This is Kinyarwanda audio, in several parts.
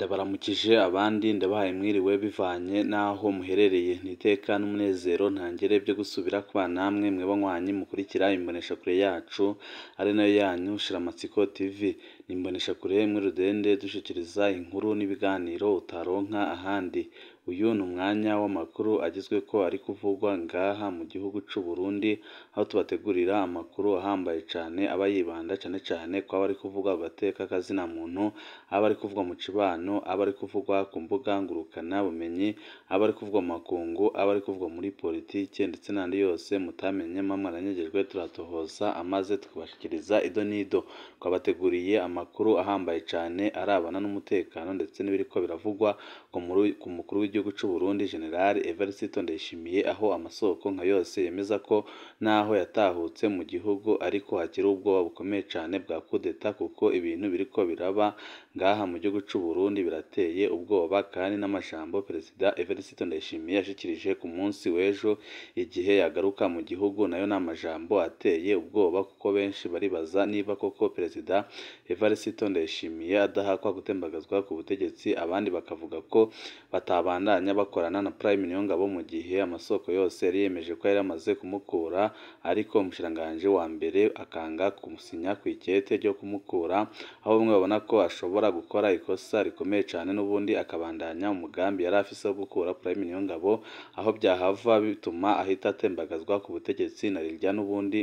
Ndabaramukije abandi ndabahaye mwiriwe bivanye n'aho muherereye, ni n'umunezero ntangere byo gusubira kubana namwe mwe banywanyi mukurikira imboneshakure yacu ari nayo yanyu Shiramatsiko TV. n'imboneshakure muri Rudende dushyikiriza inkuru n'ibiganiro utaronka ahandi. Uyu ni umwanya w'amakuru agizwe ko ari kuvugwa ngaha mu gihugu cyu Burundi, aho tubategurira amakuru ahambaye cyane aba yibanda cyane cane kw'aba ari kuvugwa ku gateka muntu, aba ari kuvugwa mu cibano, aba ari kuvugwa ku mbuga ngurukana bumenyi, aba ari kuvugwa mu makungu, aba ari kuvugwa muri politiki ndetse n'andi yose mutamenye mba turatohoza amaze tukabashikiriza ido n'ido. Twabateguriye amakuru. amakuru ahambaye cyane arabana n'umutekano ndetse n'ibiriko biravugwa ku mukuru w'igihugu cy'u Burundi General Evariste Ndayishimiye aho amasoko nka yose yemeza ko naho yatahutse mu gihugu ariko hakiri ubwoba bukomeye cyane bwa kudeta kuko ibintu biriko biraba ngaha mu gihugu cy'u Burundi birateye ubwoba kandi n'amajambo Perezida Evariste Ndayishimiye yashyikirije ku munsi w'ejo igihe yagaruka mu gihugu nayo ni amajambo ateye ubwoba kuko benshi baribaza niba koko Perezida Evariste Evariste Ndayishimiye adahakwa gutembagazwa ku butegetsi abandi bakavuga ko batabandanya bakorana na Prime Niyongabo mu gihe amasoko yose yari yemeje ko yari amaze kumukura ariko umushikiranganji wa mbere akanga kumusinya ku ikete ryo kumukura aho bamwe babona ko ashobora gukora ikosa rikomeye cyane n'ubundi akabandanya umugambi yari afise wo gukura Prime Niyongabo aho byahava bituma ahita atembagazwa ku butegetsi na rirya n'ubundi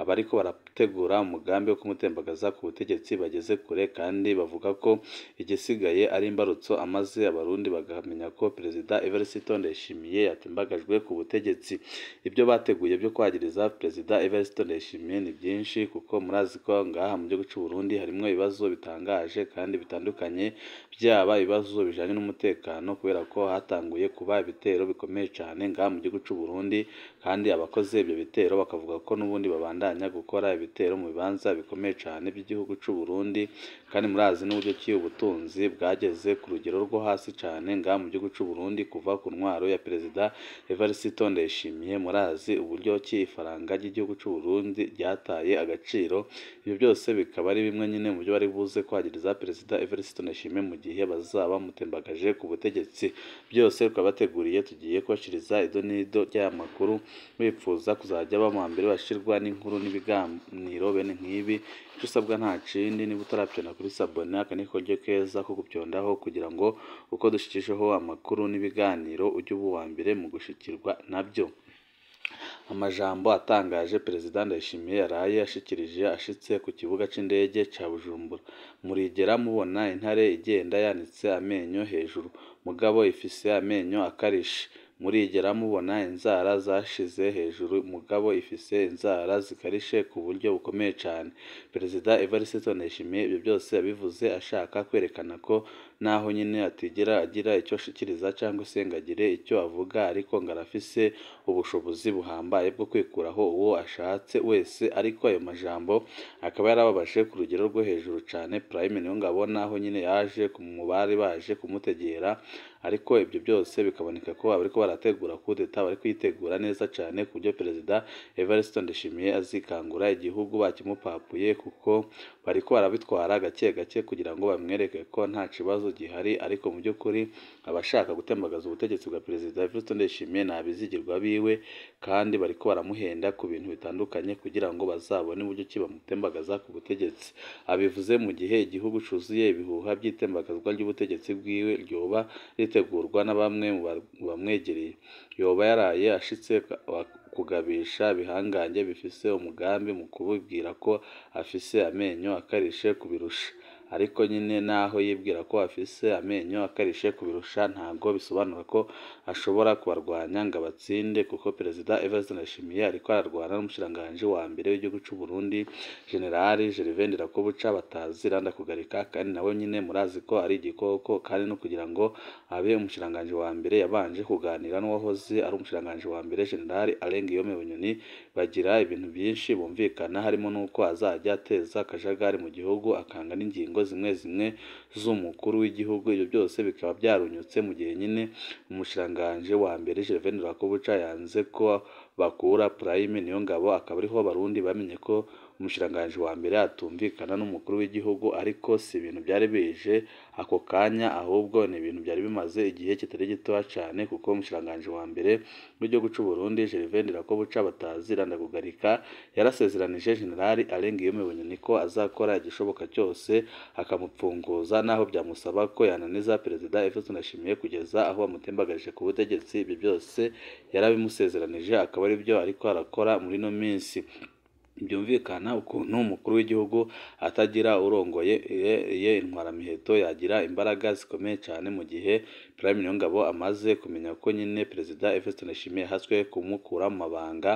abariko bara gutegura umugambi wo kumutembagaza ku butegetsi bageze kure kandi bavuga ko igisigaye ari imbarutso amaze abarundi bakamenya ko perezida Evariste Ndayishimiye yatembagajwe ku butegetsi ibyo bateguye byo kwagiriza perezida Evariste Ndayishimiye ni byinshi kuko murazi ko ngaha mu gihugu cy'u Burundi harimo ibibazo bitangaje kandi bitandukanye byaba ibibazo bijyanye n'umutekano kubera ko hatanguye kuba ibitero bikomeye cyane ngaha mu gihugu cy'u Burundi kandi abakoze ibyo bitero bakavuga ko n'ubundi babandanya gukora ibitero mu bibanza bikomeye cyane by'igihugu cy'u Burundi kandi murazi n'uburyo ki ubutunzi bwageze ku rugero rwo hasi cyane ngaha mu gihugu cy'u Burundi kuva ku ntwaro ya perezida Evariste Ndayishimiye murazi uburyo ki ifaranga ry'igihugu cy'u Burundi ryataye agaciro ibyo byose bikaba ari bimwe nyine mu byo bari buze kwagiriza perezida Evariste Ndayishimiye mu gihe gihe bazaba bamutembagaje ku butegetsi byose twabateguriye tugiye kubashiriza ido n'ido ry'aya makuru kuzajya baba mbere bashirwa n'inkuru n'ibiganiro bene nk'ibi icyo usabwa nta kindi niba utarapyona kuri sabone aka ni koryo keza ko gupyondaho kugira ngo uko dushyikijeho amakuru n'ibiganiro ujye uba uwa mbere mu gushikirwa nabyo Amajambo atangaje Perezida Ndayishimiye yaraye yashikirije ashitse ku kibuga c'indege ca Bujumbura. Murigera mubona intare igenda yanitse amenyo hejuru, mugabo ifise amenyo akarishe. murigera mubona inzara zashize hejuru mugabo ifise inzara zikarishe ku buryo bukomeye cyane perezida evariste ndayishimiye ibyo byose yabivuze ashaka kwerekana ko naho nyine atigera agira icyo ashyikiriza cyangwa se ngo agire icyo avuga ariko ngo arafise ubushobozi buhambaye bwo kwikuraho uwo ashatse wese ariko ayo majambo akaba yarababaje ku rugero rwo hejuru cyane prime niyo ngabo naho nyine yaje ku mubare baje kumutegera ariko ibyo byose bikaboneka ko abari ko barategura kudeta bari kuyitegura neza cyane ku buryo perezida Evariste Ndayishimiye azikangura igihugu bakimupapuye kuko bari ko barabitwara gake gake kugira ngo bamwereke ko nta kibazo gihari ariko mu by'ukuri abashaka gutembagaza ubutegetsi bwa perezida Evariste Ndayishimiye ni biwe kandi bari ko baramuhenda ku bintu bitandukanye kugira ngo bazabone uburyo ki bamutembagaza ku butegetsi abivuze mu gihe igihugu cyuzuye ibihuha by'itembagazwa ry'ubutegetsi bwiwe ryoba rite gutegurwa na bamwe mu bamwegereye yoba yaraye ashitse kugabisha bihangange bifise umugambi mu kububwira ko afise amenyo akarishe kubirusha ariko nyine naho yibwira ko afise amenyo akarishe kubirusha ntabwo bisobanura ko ashobora kubarwanya ngo abatsinde kuko perezida Evariste Ndayishimiye ariko ararwana n'umushiranganji wa mbere w'igihugu cy'u Burundi General Gervain Ndirakobuca batazira kugarika kandi nawe nyine murazi ko ari igikoko kandi no kugira ngo abe umushiranganji wa mbere yabanje kuganira n'uwahoze ari umushiranganji wa mbere General Alain Guillaume Bunyoni bagira ibintu byinshi bumvikana harimo n'uko azajya ateza akajagari mu gihugu akanga n'ingingo inzego zimwe zimwe z'umukuru w'igihugu ibyo byose bikaba byarunyutse mu gihe nyine umushiranganje wa mbere Gervaine Rakobuca yanze ko bakura Prime ngabo akaba ariho abarundi bamenye ko umushikiranganji wa mbere atumvikana n'umukuru w'igihugu ariko si ibintu byari bije ako kanya ahubwo ni ibintu byari bimaze igihe kitari gitoya cyane kuko umushikiranganji wa mbere w'igihugu cy'u Burundi Gervais buca batazira ndagugarika yarasezeranije General Alain Guillaume Bunyoni ko azakora igishoboka cyose akamupfunguza naho byamusaba ko yananiza perezida Evariste Ndayishimiye kugeza aho bamutembagaje ku butegetsi ibyo byose yarabimusezeranije akaba ari byo ariko arakora muri ino minsi byumvikana ukuntu umukuru w'igihugu atagira urongoye intwaramiheto yagira imbaraga zikomeye cyane mu gihe Prime Niyongabo amaze kumenya ko nyine Perezida Evariste Ndayishimiye yahaswe kumukura mu mabanga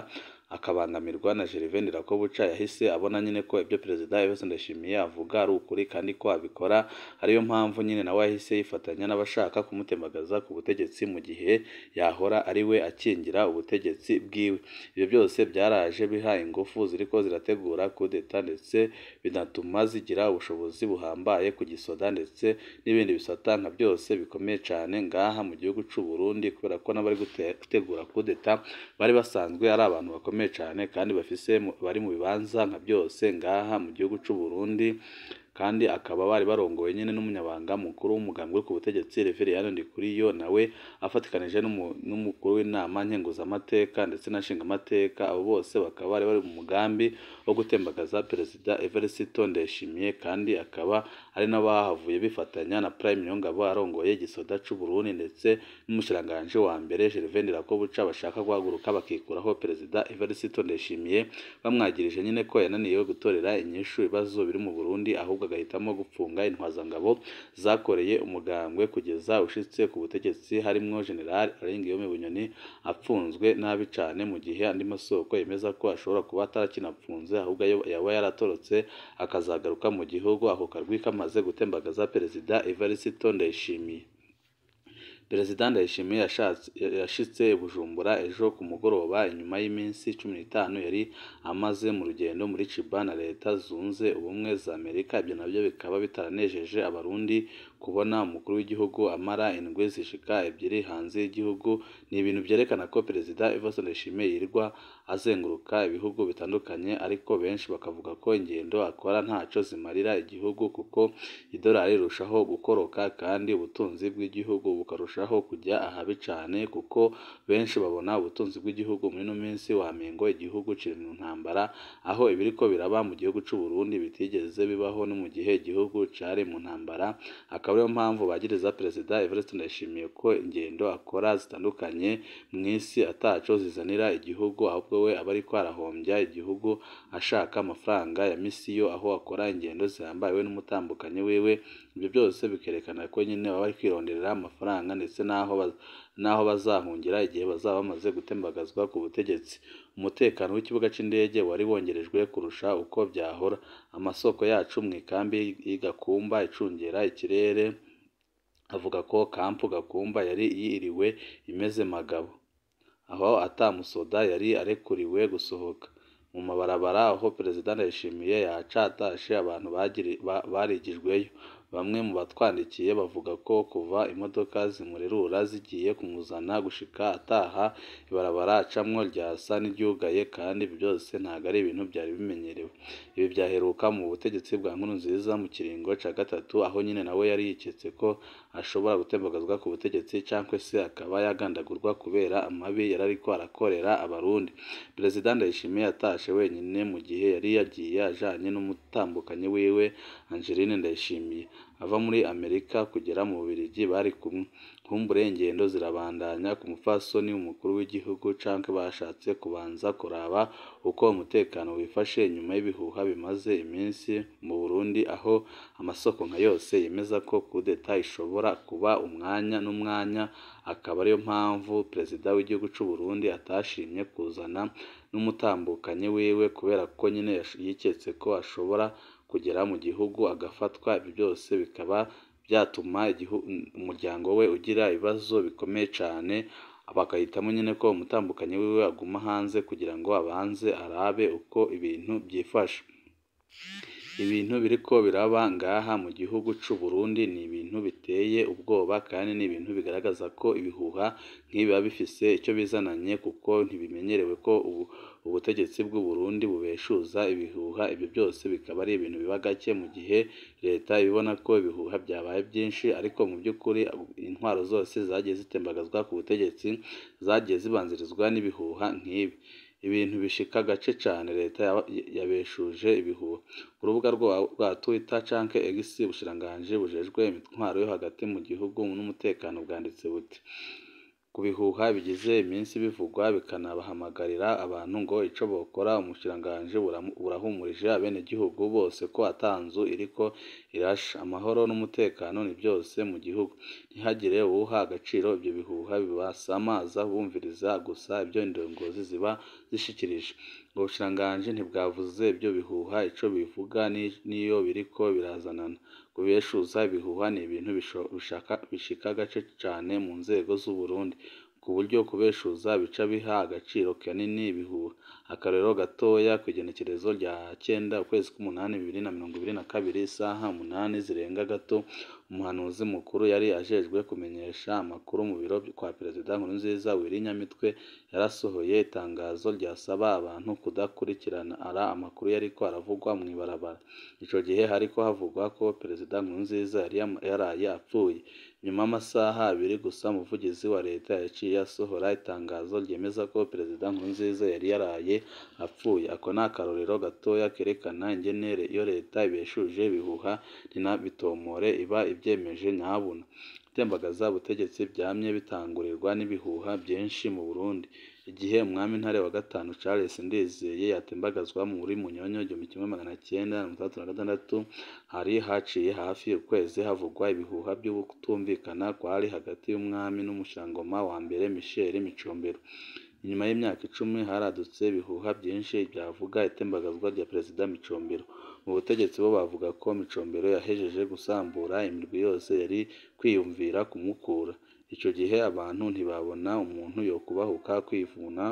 akabangamirwa na Gervain Ndirakobuca yahise abona nyine ko ibyo Perezida Evariste Ndayishimiye avuga ari ukuri kandi ko abikora ariyo mpamvu nyine nawe yahise yifatanya n'abashaka kumutemagaza ku butegetsi mu gihe yahora ari we akingira ubutegetsi bwiwe ibyo byose byaraje biha ingufu ziriko zirategura kudeta ndetse binatuma zigira ubushobozi buhambaye ku gisoda ndetse n'ibindi bisata nka byose bikomeye cyane ngaha mu gihugu cy'u Burundi kubera ko n'abari gutegura kudeta bari basanzwe ari abantu bakomeye bikomeye cyane kandi bafise bari mu bibanza nka byose ngaha mu gihugu cy'u Burundi kandi akaba bari barongowe nyine n'umunyabanga mukuru w'umugambi wo ku butegetsi Reveriyani Ndikuriyo nawe afatikanije n'umukuru w'inama nkenguzamateka ndetse nshingamateka abo bose bakaba bari bari mu mugambi wo gutembagaza perezida Evariste Ndayishimiye kandi akaba ari n'abahavuye bifatanya na Prime Niyongabo arongoye Gisoda c'u Burundi ndetse n'umushiranganje wa mbere Gervain Ndirakobuca bashaka guhaguruka bakikuraho perezida Evariste Ndayishimiye bamwagirije nyine ko yananiye gutorera inyishu ibibazo biri mu Burundi ahubwo ahubwo agahitamo gufunga intwazangabo zakoreye umugambwe kugeza ushitse ku butegetsi harimo General Alingiyome Bunyoni afunzwe nabi cyane mu gihe andi masoko yemeza ko ashobora kuba atarakinapfunze ahubwo yaba yaratorotse akazagaruka mu gihugu ako karwi kamaze gutembagaza Perezida Evariste Ndayishimiye Perezida Ndayishimiye yashyitse Bujumbura ejo ku mugoroba nyuma y'iminsi cumi n'itanu yari amaze mu rugendo muri Cuba na Leta Zunze Ubumwe za Amerika ibyo nabyo bikaba bitaranejeje Abarundi kubona umukuru w'igihugu amara indwi zishika ebyiri hanze y'igihugu ni ibintu byerekana ko perezida Evariste Ndayishimiye yirwa azenguruka ibihugu bitandukanye ariko benshi bakavuga ko ingendo akora ntaco zimarira igihugu kuko idolari rirushaho gukoroka kandi ubutunzi bw'igihugu bukarushaho kujya ahabi cyane kuko benshi babona ubutunzi bw'igihugu muri ino minsi wamengo igihugu kiri mu ntambara aho ibiriko biraba mu gihugu c'u Burundi bitigeze bibaho no mu gihe igihugu cari mu ntambara akaba akaba ariyo mpamvu bagiriza perezida Evariste Ndayishimiye ko ingendo akora zitandukanye mu isi ataco zizanira igihugu ahubwo we aba ariko arahombya igihugu ashaka amafaranga ya misiyo aho akora ingendo zihambaye we n'umutambukanyi wiwe ibyo byose bikerekana ko nyine baba bari kwironderera amafaranga ndetse n'aho n'aho bazahungira igihe bazaba bamaze gutembagazwa ku butegetsi umutekano w'ikibuga cy'indege wari wongerejwe kurusha uko byahora amasoko yacu mu ikambi y'i Gakumba icungera ikirere avuga ko Kampu Gakumba yari yiriwe imeze magabo aho atamusoda yari arekuriwe gusohoka mu mabarabara aho Perezida Ndayishimiye yacatashe abantu barigijweyo Bamwe mu batwandikiye bavuga ko kuva imodoka zimurerura zigiye kumuzana gushika ataha ibarabara acamwo ryasa n'iryugaye kandi byose ntago ari ibintu byari bimenyerewe. Ibi byaheruka mu butegetsi bwa Nkuru nziza mu kiringo ca gatatu aho nyene nawe yari yiketse ko ashobora gutembagazwa ku butegetsi cyangwa se akaba yagandagurwa kubera amabi ariko arakorera abarundi. Perezida Ndayishimiye atashe wenyene mu gihe yari yagiye ajanye n'umutambukanyi wiwe Angeline Ndayishimiye ava muri Amerika kugera mu Bubiligi bari kumwe kumbure ingendo zirabandanya ku mupfasoni umukuru w'igihugu Canke bashatse kubanza kuraba uko umutekano wifashe nyuma y'ibihuha bimaze iminsi mu Burundi aho amasoko nka yose yemeza ko kudeta ishobora kuba umwanya n'umwanya akaba ariyo mpamvu Perezida w'igihugu cy’u Burundi atashimye kuzana n'umutambukanyi wiwe kubera ko nyine yiketse ko ashobora kugera mu gihugu agafatwa ibi byose bikaba byatuma umuryango we ugira ibibazo bikomeye cyane bagahitamo nyine ko umutambukanyi wiwe aguma hanze kugira ngo abanze arabe uko ibintu byifashe. Ibintu biriko biraba ngaha mu gihugu c'u Burundi ni ibintu biteye ubwoba kandi ni ibintu bigaragaza ko ibihuha nk'ibi biba bifise ico bizananye kuko ntibimenyerewe ko ubu ubutegetsi bw'u Burundi bubeshuza ibihuha, ibyo byose bikaba ari ibintu biba gake mu gihe leta ibibona ko ibihuha byabaye byinshi ariko mu by'ukuri intwaro zose zagiye zitembagazwa ku butegetsi zagiye zibanzirizwa n'ibihuha nk'ibi. ibintu bishika agace cyane leta yabeshuje ibihuha. Ku rubuga rwa Twitter canke X, ubushikiranganji bujejwe imintwaro yo hagati mu gihugu n'umutekano bwanditse buti:" Ku bihuha bigize iminsi bivugwa bikanabahamagarira abantu ngo ico bokora urahumurije burahumurije gihugu bose ko atanzu nzu iriko irasha, amahoro n'umutekano ni byose mu gihugu, ntihagire uwuha agaciro ivyo bihuha bibasamaza bumviriza gusa ibyo indongozi ziba zishikirije, ngo bushikiranganji ntibwavuze ivyo bihuha ico bivuga n'iyo biriko birazanana. kubeshuza ibihuha ni ibintu bishika agace cane mu nzego z'u Burundi ku buryo kubeshuza bica biha agaciro kanini ibihuha. akarero gatoya: ku igenekerezo rya kenda, ukwezi k'umunani, bibiri na mirongo ibiri na kabiri, isaha umunani zirenga gato Umuhanuzi mukuru yari ajejwe kumenyesha amakuru mu biro kwa Perezida Nkurunziza Willy Nyamitwe yarasohoye itangazo ryasaba abantu kudakurikirana ara amakuru yari yariko aravugwa mu ibarabara icyo gihe hariko havugwa ko Perezida Nkurunziza yari yaraye apfuye. Nyuma amasaha abiri gusa umuvugizi wa leta yaciye asohora itangazo ryemeza ko Perezida Nkurunziza yari yaraye apfuye. Ako ni akarorero gatoya kerekana ingenere iyo leta ibeshuje ibihuha bitomore iba ivyiteze. yabyemeje ntabona ibyambaza ubutegetsi byamye bitangurirwa n'ibihuha byinshi mu Burundi igihe umwami Ntare wa gatanu Charles Ndizeye yatembagazwa muri Munyonyo igihumbi kimwe magana cyenda mirongo itandatu na gatandatu hari haciye hafi ukwezi havugwa ibihuha by'ukutumvikana kwari hagati y'umwami n'umushangoma wa mbere Michel Micombero Inyuma y'imyaka icumi haradutse ibihuha byinshi byavuga itembagazwa rya Perezida Micombero. Mu butegetsi bo bavuga ko Micombero yahejeje gusambura imirwi yose yari kwiyumvira kumukura. Icyo gihe abantu ntibabona umuntu yokubahuka kwivuna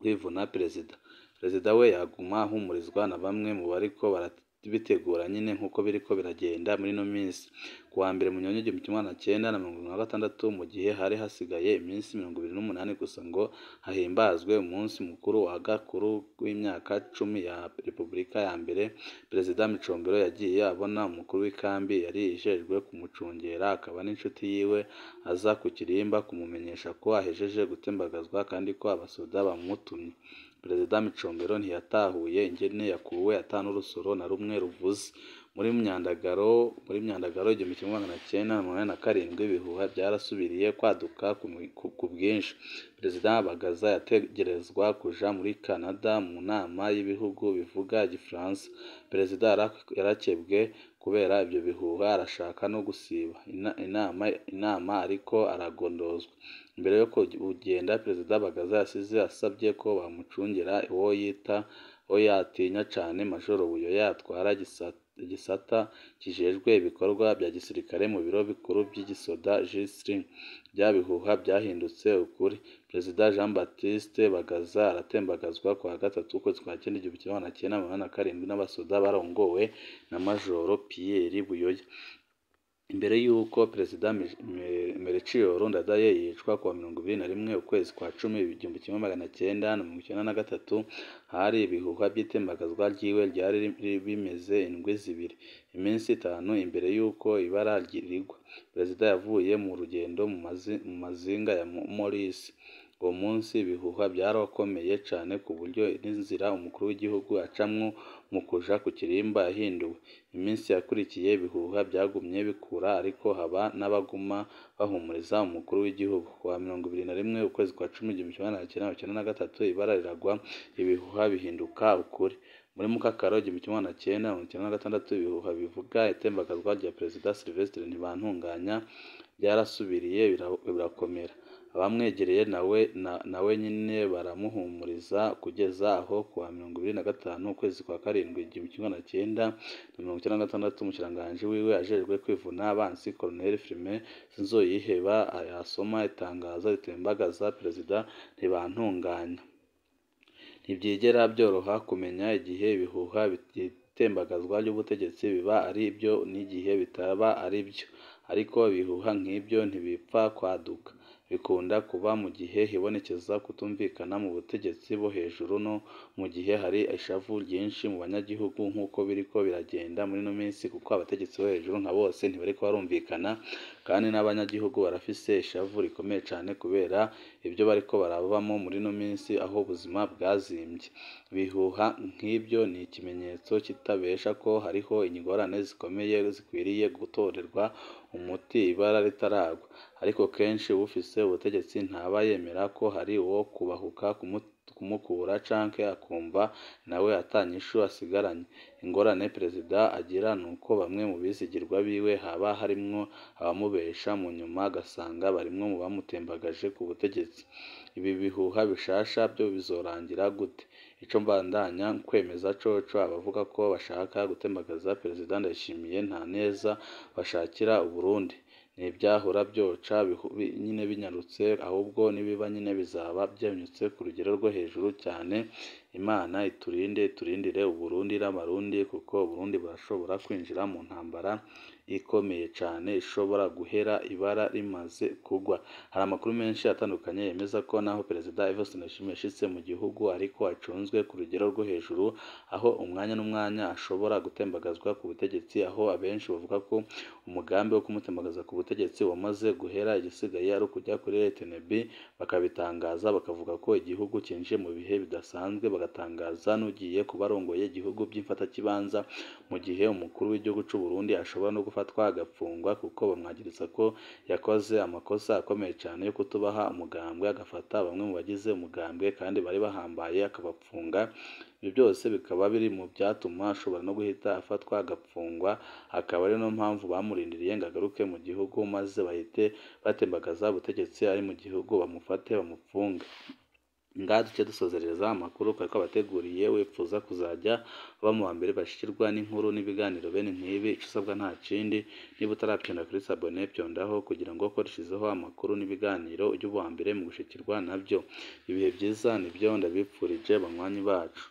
kwivuna Perezida. Perezida we yaguma ahumurizwa na bamwe mu bariko baratera. bitegura nyine nk'uko biri ko biragenda muri ino minsi ku wa mbere mu nyanya igihumbi kimwe magana cyenda na mirongo irindwi na gatandatu mu gihe hari hasigaye iminsi mirongo irindwi n'umunani gusa ngo hahimbazwe umunsi mukuru wa gakuru w'imyaka cumi ya repubulika ya mbere perezida micombero yagiye abona umukuru w'ikambi yari ijejwe kumucungera akaba n'inshuti yiwe aza ku kirimba kumumenyesha ko ahejeje gutembagazwa kandi ko abasoda bamutumye perezida micombero ntiyatahuye ingene yakuwe ata n'urusoro na rumwe ruvuze Muri Myandagaro Muri Myandagaro igihumbi kimwe magana cyenda na mirongo inani na karindwi ibihuha byarasubiriye kwaduka ku bwinshi. Perezida Bagaza yategerezwa kuja muri Canada mu nama y'ibihugu bivuga igifaransa. Perezida yarakebwe kubera ibyo bihuha arashaka no gusiba inama inama ariko aragondozwa. Mbere yo kugenda Perezida Bagaza yasize asabye ko bamucungira uwo yita uwo yatinya cyane Major buyo atwara igisata. igisata kijejwe ibikorwa bya gisirikare mu biro bikuru by'igisoda Gisiri bya bihuha byahindutse ukuri Perezida Jean Baptiste Bagaza aratembagazwa ku wa gatatu w'ukwezi kwa cyenda igihumbi kimwe magana cyenda mirongo inani na karindwi n'abasoda barongowe na Majoro Pierre Buyoya Mbere y'uko Perezida Melchior Ndadaye yicwa kuwa mirongo ibiri na rimwe ukwezi kwa cumi igihumbi kimwe magana cyenda na mirongo icyenda na gatatu, hari ibihuha by'itembagazwa ry'iwe ryari bimeze indwi zibiri. Iminsi itanu imbere y'uko ibara rigwa, Perezida yavuye mu rugendo mu mazinga ya Maurice. Uwo munsi ibihuha byarakomeye cyane ku buryo n'inzira umukuru w'igihugu acamwo mu kuja ku kirimba yahinduwe. Iminsi yakurikiye ibihuha byagumye bikura ariko haba n'abaguma bahumuriza umukuru w'igihugu. Ku mirongo ibiri na rimwe ukwezi kwa cumi igihumbi kimwe magana cyenda mirongo icyenda na gatatu ibara riragwa ibihuha bihinduka ukuri. Muri Mukakaro igihumbi kimwe magana cyenda mirongo icyenda na gatandatu ibihuha bivuga itembagazwa rya Perezida Sylvestre Ntibantunganya byarasubiriye birakomera. abamwegereye nawe na we nyine baramuhumuriza kugeza aho kuwa mirongo ibiri na gatanu ukwezi kwa karindwi igihumbi kimwe magana cyenda na mirongo icyenda na gatandatu umushikiranganji wiwe ajejwe kwivuna abansi Colonel Firmin Sinzoyiheba yasoma itangazo za Perezida Ntibantunganya ntibyigera byoroha kumenya igihe ibihuha by'itembagazwa ry'ubutegetsi biba ari byo n'igihe bitaba ari byo ariko ibihuha nk'ibyo ntibipfa kwaduka bikunda kuba mu gihe hibonekeza kutumvikana mu butegetsi bo hejuru no mu gihe hari ishavu ryinshi mu banyagihugu nk'uko biriko biragenda muri ino minsi kuko abategetsi bo hejuru nka bose ntibariko barumvikana kandi n'abanyagihugu barafise ishavu rikomeye cyane kubera ibyo bariko barabamo muri ino minsi aho ubuzima bwazimbye. bihuha nk'ibyo ni ikimenyetso kitabesha ko hariho ingorane zikomeye zikwiriye gutorerwa umuti ibara ritaragwa. Ariko kenshi ufise ubutegetsi ntaba yemera ko hari uwo kubahuka kumuta kumukura canke akumva nawe ata nyishu asigaranye. Ingorane Perezida agira ni uko bamwe mu bizigirwa biwe haba harimwo abamubesha mu nyuma agasanga barimwo mu bamutembagaje ku butegetsi. Ibi bihuha bishasha byo bizorangira gute? Ico mbandanya kwemeza coco abavuga ko bashaka gutembagaza Perezida Ndayishimiye nta neza bashakira Uburundi. ntibyahora byoca nyine binyarutse ahubwo nibiba nyine bizaba byanyutse ku rugero rwo hejuru cyane Imana iturinde iturindire u Burundi n'Abarundi kuko Abarundi barashobora kwinjira mu ntambara ikomeye cyane ishobora guhera ibara rimaze kugwa. Hari amakuru menshi atandukanye yemeza ko n'aho Perezida Evariste Ndayishimiye yashyitse mu gihugu ariko acunzwe ku rugero rwo hejuru, aho umwanya n'umwanya ashobora gutembagazwa ku butegetsi, aho abenshi bavuga ko umugambi wo kumutembagaza ku butegetsi wamaze guhera igisigaye ari ukujya kuri RTNB bakabitangaza bakavuga ko igihugu cyinjiye mu bihe bidasanzwe, bagatangaza n'ugiye kuba igihugu by'imfatakibanza, mu gihe umukuru w'igihugu cy'u Burundi ashobora no gufata arafatwa agafungwa kuko bamwangiriza ko yakoze amakosa akomeye cyane yo kutubaha umugambwe agafata bamwe mu bagize umugambwe kandi bari bahambaye akabapfunga ibyo byose bikaba biri mu byatuma ashobora no guhita afatwa agapfungwa akaba ari no mpamvu bamurindiriye ngo agaruke mu gihugu maze bahite batembagaza ubutegetsi ari mu gihugu bamufate bamufunge. ngaha duce dusozereza amakuru kari kwabateguriye wipfuza kuzajya uba mu wa mbere bashyikirwa n'inkuru n'ibiganiro bene nk'ibi icyo usabwa nta kindi niba utarapyonda kuri sabone pyondaho kugira ngo koreshezeho amakuru n'ibiganiro ujye uba uwa mbere mu gushyikirwa nabyo ibihe byiza nibyo ndabipfurije banywanyi bacu